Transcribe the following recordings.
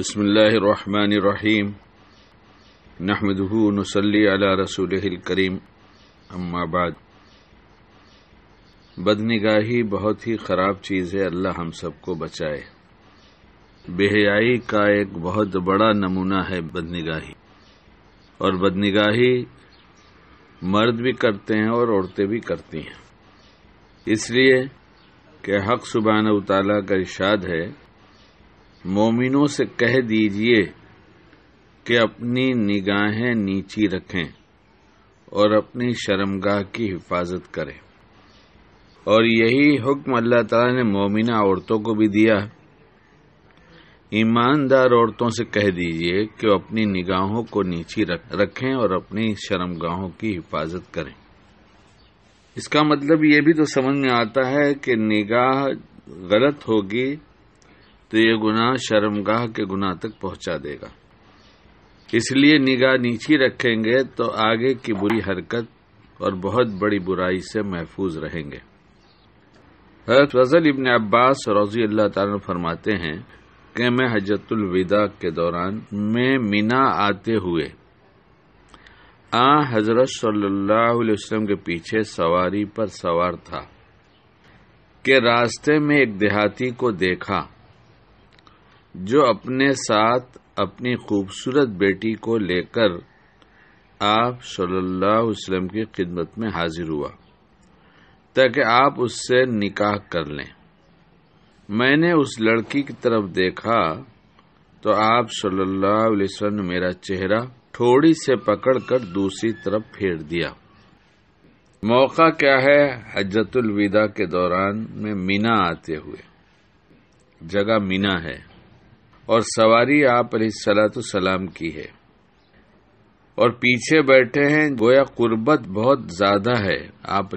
बसमीम नहमदूनसली रसूलकरीम अम्माबाद बदनिगाही बहुत ही ख़राब चीज़ है अल्लाह हम सबको बचाए बेहयाई का एक बहुत बड़ा नमूना है बदनिगाही और बदनिगाही मर्द भी करते हैं और औरतें भी करती हैं इसलिए कि हक सुबहान तला का इशाद है मोमिनों से कह दीजिए कि अपनी निगाहें नीची रखें और अपनी शर्मगाह की हिफाजत करें और यही हुक्म अल्लाह ताला ने मोमिना औरतों को भी दिया ईमानदार औरतों से कह दीजिए कि अपनी निगाहों को नीची रखें और अपनी शर्मगाहों की हिफाजत करें इसका मतलब ये भी तो समझ में आता है कि निगाह गलत होगी तो ये गुनाह शर्मगाह के गुनाह तक पहुंचा देगा इसलिए निगाह नीची रखेंगे तो आगे की बुरी हरकत और बहुत बड़ी बुराई से महफूज रहेंगे फजल इबन अब्बास रौजी अल्लाह तारा फरमाते हैं कि मैं हजतुल विदा के दौरान मैं मीना आते हुए आ हजरत सल्लल्लाहु अलैहि वसल्लम के पीछे सवारी पर सवार था के रास्ते में एक देहाती को देखा जो अपने साथ अपनी खूबसूरत बेटी को लेकर आप सल्लल्लाहु अलैहि वसल्लम की खिदमत में हाजिर हुआ ताकि आप उससे निकाह कर लें मैंने उस लड़की की तरफ देखा तो आप सल्लल्लाहु अलैहि वसल्लम ने मेरा चेहरा थोड़ी से पकड़कर दूसरी तरफ फेर दिया मौका क्या है हजरतुल विदा के दौरान में मीना आते हुए जगह मीना है और सवारी आप सलाम की है और पीछे बैठे हैं गोया कुर्बत बहुत ज्यादा है आप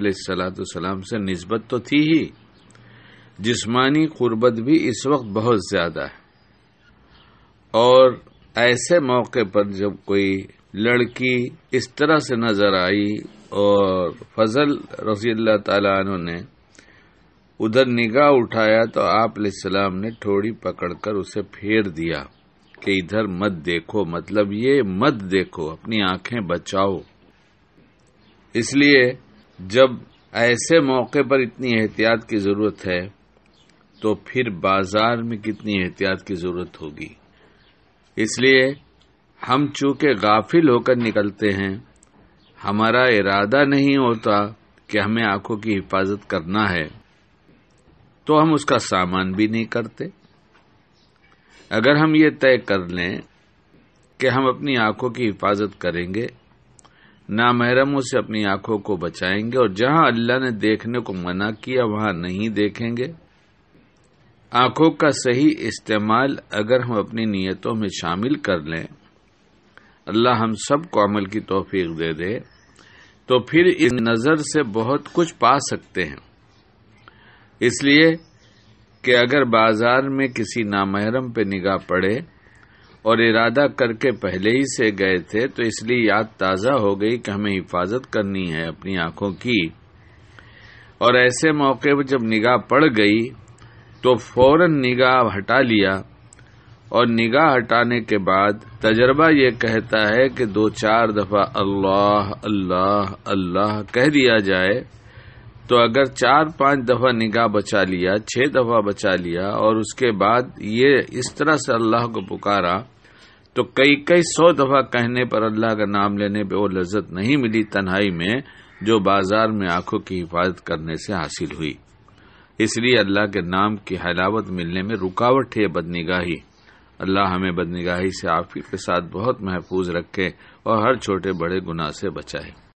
सलाम से नस्बत तो थी ही जिस्मानी कुर्बत भी इस वक्त बहुत ज्यादा है और ऐसे मौके पर जब कोई लड़की इस तरह से नजर आई और फजल रजी अल्लाह ने उधर निगाह उठाया तो आप सलाम ने ठोड़ी पकड़कर उसे फेर दिया कि इधर मत देखो मतलब ये मत देखो अपनी आंखें बचाओ इसलिए जब ऐसे मौके पर इतनी एहतियात की जरूरत है तो फिर बाजार में कितनी एहतियात की जरूरत होगी इसलिए हम चूंकि गाफिल होकर निकलते हैं हमारा इरादा नहीं होता कि हमें आंखों की हिफाजत करना है तो हम उसका सामान भी नहीं करते अगर हम ये तय कर लें कि हम अपनी आंखों की हिफाजत करेंगे नामहरमों से अपनी आंखों को बचाएंगे और जहां अल्लाह ने देखने को मना किया वहां नहीं देखेंगे आंखों का सही इस्तेमाल अगर हम अपनी नीयतों में शामिल कर लें अल्लाह हम सबको अमल की तोफीक दे दे तो फिर इस नज़र से बहुत कुछ पा सकते हैं इसलिए कि अगर बाजार में किसी नामहरम पे निगाह पड़े और इरादा करके पहले ही से गए थे तो इसलिए याद ताज़ा हो गई कि हमें हिफाजत करनी है अपनी आंखों की और ऐसे मौके पर जब निगाह पड़ गई तो फौरन निगाह हटा लिया और निगाह हटाने के बाद तजर्बा ये कहता है कि दो चार दफ़ा अल्लाह अल्लाह अल्लाह कह दिया जाए तो अगर चार पांच दफा निगाह बचा लिया छह दफा बचा लिया और उसके बाद ये इस तरह से अल्लाह को पुकारा तो कई कई सौ दफा कहने पर अल्लाह का नाम लेने पे वो लज्जत नहीं मिली तन्हाई में जो बाजार में आंखों की हिफाजत करने से हासिल हुई इसलिए अल्लाह के नाम की हलावत मिलने में रुकावट है बदनिगाही अल्लाह हमें बदनिगाही से के साथ बहुत महफूज रखे और हर छोटे बड़े गुनाह से बचाए